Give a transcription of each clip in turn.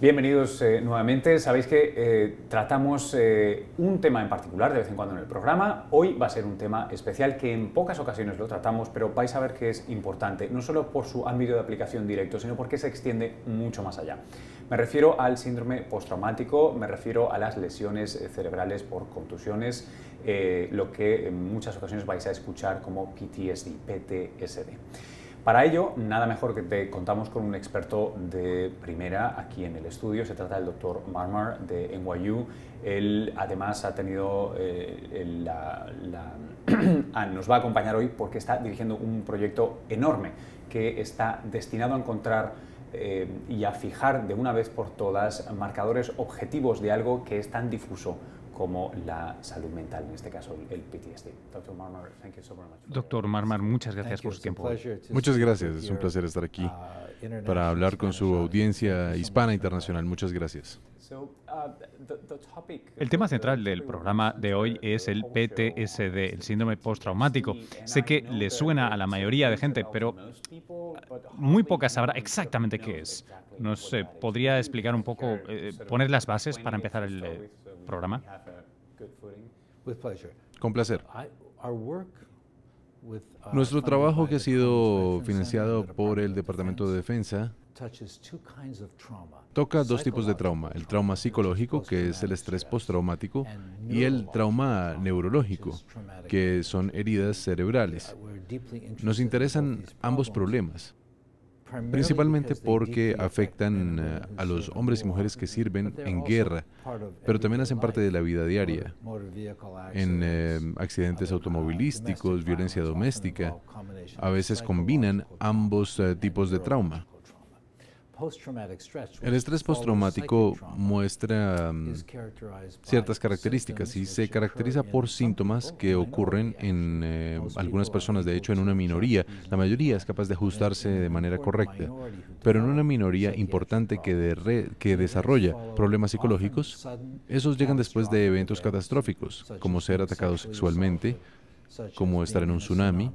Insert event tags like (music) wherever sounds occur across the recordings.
bienvenidos eh, nuevamente. Sabéis que eh, tratamos eh, un tema en particular de vez en cuando en el programa. Hoy va a ser un tema especial que en pocas ocasiones lo tratamos, pero vais a ver que es importante, no solo por su ámbito de aplicación directo, sino porque se extiende mucho más allá. Me refiero al síndrome postraumático, me refiero a las lesiones cerebrales por contusiones, lo que en muchas ocasiones vais a escuchar como PTSD, PTSD. Para ello, nada mejor que te contamos con un experto de primera aquí en el estudio. Se trata del doctor Marmar de NYU. Él además ha tenido eh, (clears throat) ah, nos va a acompañar hoy porque está dirigiendo un proyecto enorme que está destinado a encontrar eh, y a fijar de una vez por todas marcadores objetivos de algo que es tan difuso como la salud mental, en este caso el PTSD. Doctor Marmar, muchas gracias por su tiempo. Muchas gracias, es un placer estar aquí uh, para hablar con su audiencia hispana internacional. Muchas gracias. Uh, el tema central del programa de hoy es el PTSD, el síndrome postraumático. Sé que le suena a la mayoría de gente, pero muy pocas sabrá exactamente qué es. ¿Nos eh, podría explicar un poco, eh, poner las bases para empezar el programa. Con placer. Uh, Nuestro trabajo que ha sido financiado por el Departamento de Defensa toca dos tipos de trauma, el trauma psicológico, que es el estrés postraumático, y el trauma neurológico, que son heridas cerebrales. Nos interesan ambos problemas principalmente porque afectan eh, eh, a los hombres y mujeres que sirven en guerra, pero también hacen parte de la vida diaria, en eh, accidentes automovilísticos, violencia doméstica. A veces combinan ambos tipos de trauma. El estrés postraumático muestra um, ciertas características y se caracteriza por síntomas que ocurren en eh, algunas personas, de hecho en una minoría. La mayoría es capaz de ajustarse de manera correcta, pero en una minoría importante que, que desarrolla problemas psicológicos, esos llegan después de eventos catastróficos, como ser atacado sexualmente, como estar en un tsunami,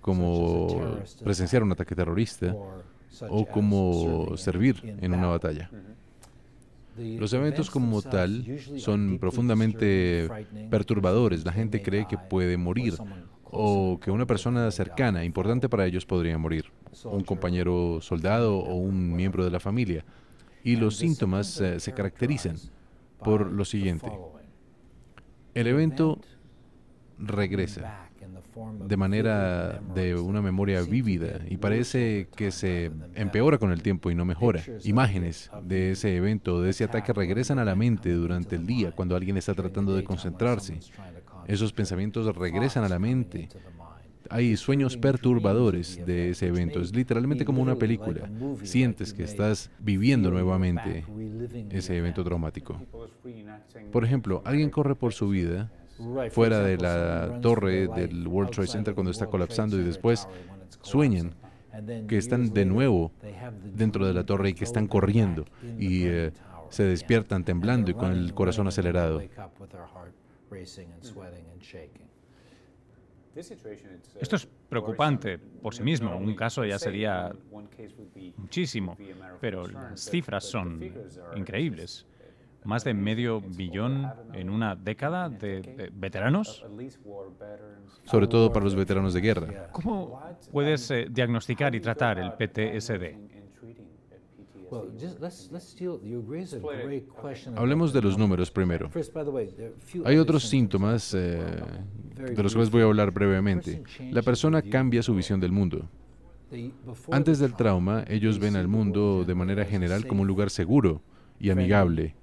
como presenciar un ataque terrorista o como servir en una batalla. Los eventos como tal son profundamente perturbadores. La gente cree que puede morir o que una persona cercana, importante para ellos, podría morir, un compañero soldado o un miembro de la familia. Y los síntomas eh, se caracterizan por lo siguiente. El evento regresa de manera de una memoria vívida y parece que se empeora con el tiempo y no mejora. Imágenes de ese evento, de ese ataque, regresan a la mente durante el día cuando alguien está tratando de concentrarse. Esos pensamientos regresan a la mente hay sueños perturbadores de ese evento. Es literalmente como una película. Sientes que estás viviendo nuevamente ese evento traumático. Por ejemplo, alguien corre por su vida fuera de la torre del World Trade Center cuando está colapsando y después sueñen que están de nuevo dentro de la torre y que están corriendo y eh, se despiertan temblando y con el corazón acelerado. Uh, Esto es preocupante por sí mismo. Un caso ya sería muchísimo, pero las cifras son increíbles más de medio billón en una década de veteranos. Sobre todo para los veteranos de guerra. ¿Cómo puedes eh, diagnosticar y tratar el PTSD? Hablemos de los números primero. Hay otros síntomas eh, de los cuales voy a hablar brevemente. La persona cambia su visión del mundo. Antes del trauma, ellos ven al mundo de manera general como un lugar seguro y amigable,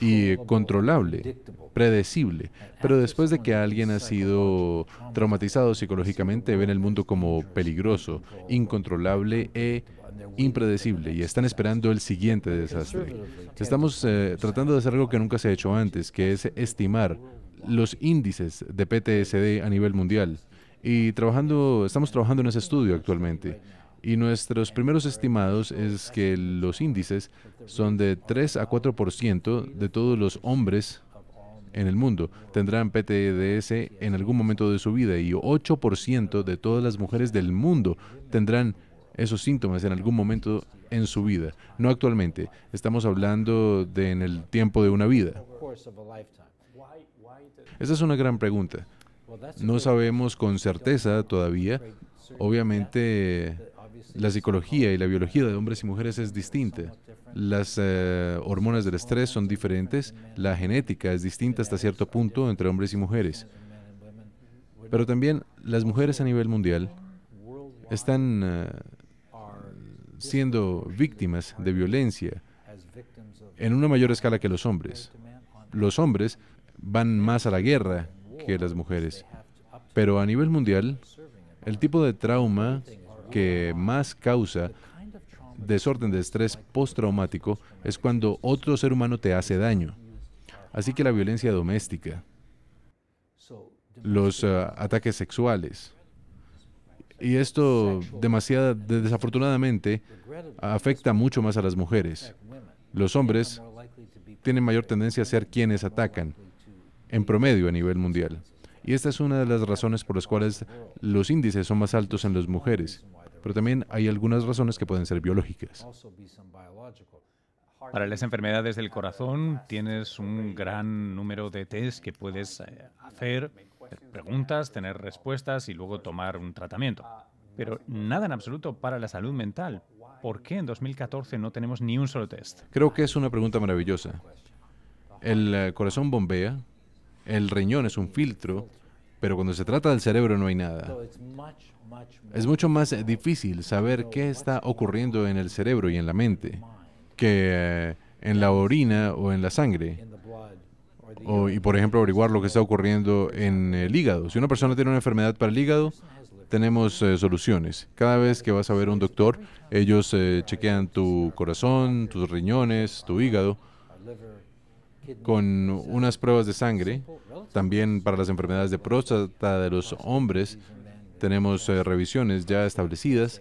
y controlable, predecible. Pero después de que alguien ha sido traumatizado psicológicamente, ven el mundo como peligroso, incontrolable e impredecible y están esperando el siguiente desastre. Estamos eh, tratando de hacer algo que nunca se ha hecho antes, que es estimar los índices de PTSD a nivel mundial. Y trabajando, estamos trabajando en ese estudio actualmente. Y nuestros primeros estimados es que los índices son de 3 a 4% de todos los hombres en el mundo tendrán PTDS e en algún momento de su vida y 8% de todas las mujeres del mundo tendrán esos síntomas en algún momento en su vida. No actualmente, estamos hablando de en el tiempo de una vida. Esa es una gran pregunta. No sabemos con certeza todavía. Obviamente la psicología y la biología de hombres y mujeres es distinta. Las eh, hormonas del estrés son diferentes. La genética es distinta hasta cierto punto entre hombres y mujeres. Pero también las mujeres a nivel mundial están eh, siendo víctimas de violencia en una mayor escala que los hombres. Los hombres van más a la guerra que las mujeres. Pero a nivel mundial, el tipo de trauma que más causa desorden de estrés postraumático es cuando otro ser humano te hace daño. Así que la violencia doméstica, los eh, ataques sexuales, y esto demasiada, desafortunadamente afecta mucho más a las mujeres. Los hombres tienen mayor tendencia a ser quienes atacan, en promedio a nivel mundial. Y esta es una de las razones por las cuales los índices son más altos en las mujeres. Pero también hay algunas razones que pueden ser biológicas. Para las enfermedades del corazón tienes un gran número de test que puedes eh, hacer, eh, preguntas, tener respuestas y luego tomar un tratamiento. Ah, Pero nada en absoluto para la salud mental. ¿Por qué en 2014 no tenemos ni un solo test? Creo que es una pregunta maravillosa. El eh, corazón bombea, el riñón es un filtro, pero cuando se trata del cerebro no hay nada. Es mucho más eh, difícil saber qué está ocurriendo en el cerebro y en la mente que eh, en la orina o en la sangre. y por ejemplo averiguar lo que está ocurriendo en el hígado. Si una persona tiene una enfermedad para el hígado, tenemos eh, soluciones. Cada vez que vas a ver a un doctor, ellos chequean tu corazón, tus riñones, tu hígado con unas pruebas de sangre. También para las enfermedades de próstata de los hombres tenemos eh, revisiones ya establecidas,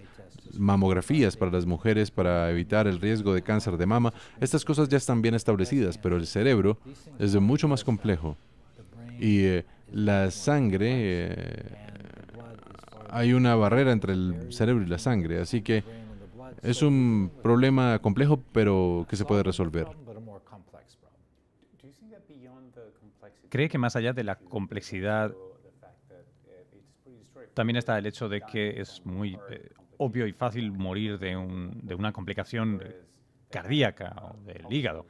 mamografías para las mujeres para evitar el riesgo de cáncer de mama. Estas cosas ya están bien establecidas, pero el cerebro es mucho más complejo. Y eh, la sangre, eh, hay una barrera entre el cerebro y la sangre, así que es un problema complejo, pero que se puede resolver. ¿Cree que más allá de la complejidad también está el hecho de que es muy eh, obvio y fácil morir de, una complicación cardíaca o del hígado?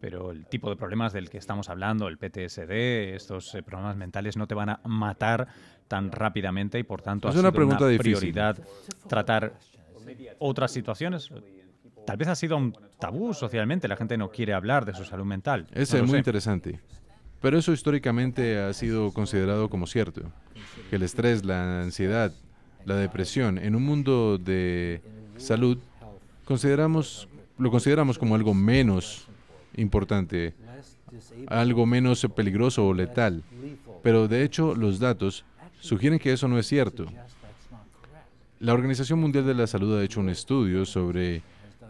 pero el tipo de problemas del que estamos hablando, el PTSD, estos eh, problemas mentales no te van a matar tan rápidamente y por tanto es ha sido una, prioridad tratar otras situaciones. Tal vez ha sido un tabú socialmente, la gente no quiere hablar de su salud mental. Eso es muy interesante. Pero eso históricamente ha sido considerado como cierto, que el estrés, la ansiedad, la depresión, en un mundo de salud, consideramos, lo consideramos como algo menos importante, algo menos peligroso o letal. Pero de hecho los datos sugieren que eso no es cierto. La Organización Mundial de la Salud ha hecho un estudio sobre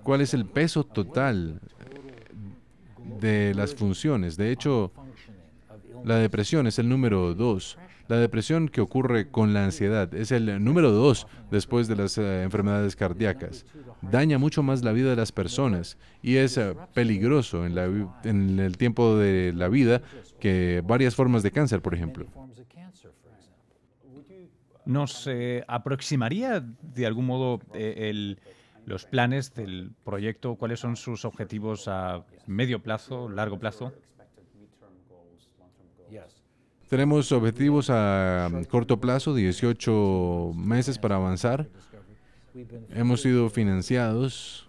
cuál es el peso total de las funciones. De hecho, la depresión es el número dos. La depresión que ocurre con la ansiedad es el número dos después de las eh, enfermedades cardíacas. Daña mucho más la vida de las personas y es eh, peligroso en, el tiempo de la vida que varias formas de cáncer, por ejemplo. ¿Nos eh, aproximaría de algún modo los planes del proyecto? ¿Cuáles son sus objetivos a medio plazo, largo plazo? Tenemos objetivos a mm, corto plazo, 18 meses para avanzar. Hemos sido financiados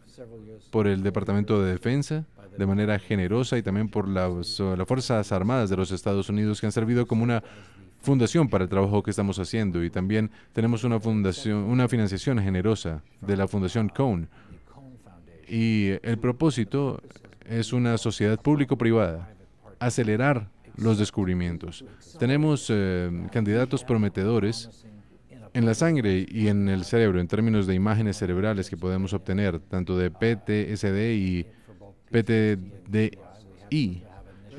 por el Departamento de Defensa de manera generosa y también por eh, las, Fuerzas Armadas de los Estados Unidos que han servido como una fundación para el trabajo que estamos haciendo y también tenemos una fundación una financiación generosa de la Fundación Cone. Y el propósito es una sociedad público privada, acelerar los descubrimientos. Tenemos eh, candidatos prometedores en la sangre y en el cerebro, en términos de imágenes cerebrales que podemos obtener, tanto de PTSD y PTDI,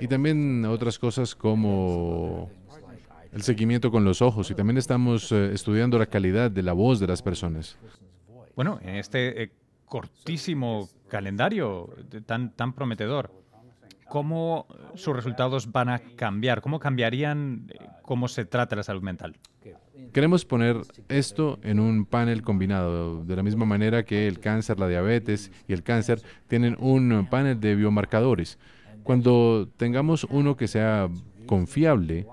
y también otras cosas como el seguimiento con los ojos, y también estamos eh, estudiando la calidad de la voz de las personas. Bueno, en este eh, cortísimo calendario tan prometedor, ¿Cómo sus resultados van a cambiar? ¿Cómo cambiarían eh, cómo se trata la salud mental? Queremos poner esto en un panel combinado, de la misma manera que el cáncer, la diabetes y el cáncer tienen un panel de biomarcadores. Cuando tengamos uno que sea confiable,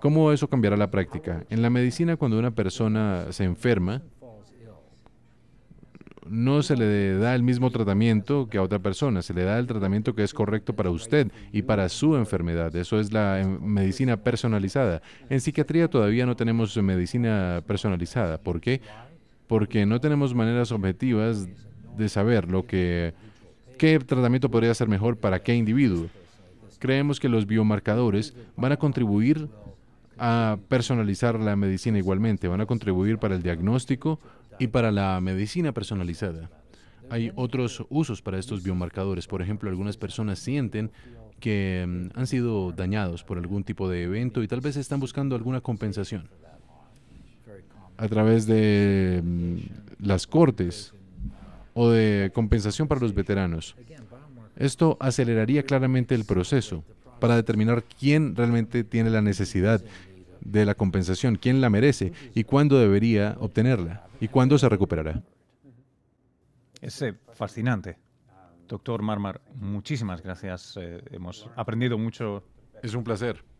¿cómo eso cambiará la práctica? En la medicina, cuando una persona se enferma, no se le da el mismo tratamiento que a otra persona, se le da el tratamiento que es correcto para usted y para su enfermedad. Eso es la em, medicina personalizada. En psiquiatría todavía no tenemos medicina personalizada. ¿Por qué? Porque no tenemos maneras objetivas de saber lo que, qué tratamiento podría ser mejor para qué individuo. Creemos que los biomarcadores van a contribuir a personalizar la medicina igualmente, van a contribuir para el diagnóstico, y para la medicina personalizada. Hay otros usos para estos biomarcadores. Por ejemplo, algunas personas sienten que mm, han sido dañados por algún tipo de evento y tal vez están buscando alguna compensación. A través de mm, las cortes o de compensación para los veteranos. Esto aceleraría claramente el proceso para determinar quién realmente tiene la necesidad, de la compensación, quién la merece y cuándo debería obtenerla y cuándo se recuperará. Es eh, fascinante. Doctor Marmar, muchísimas gracias. Eh, hemos aprendido mucho. Es un placer.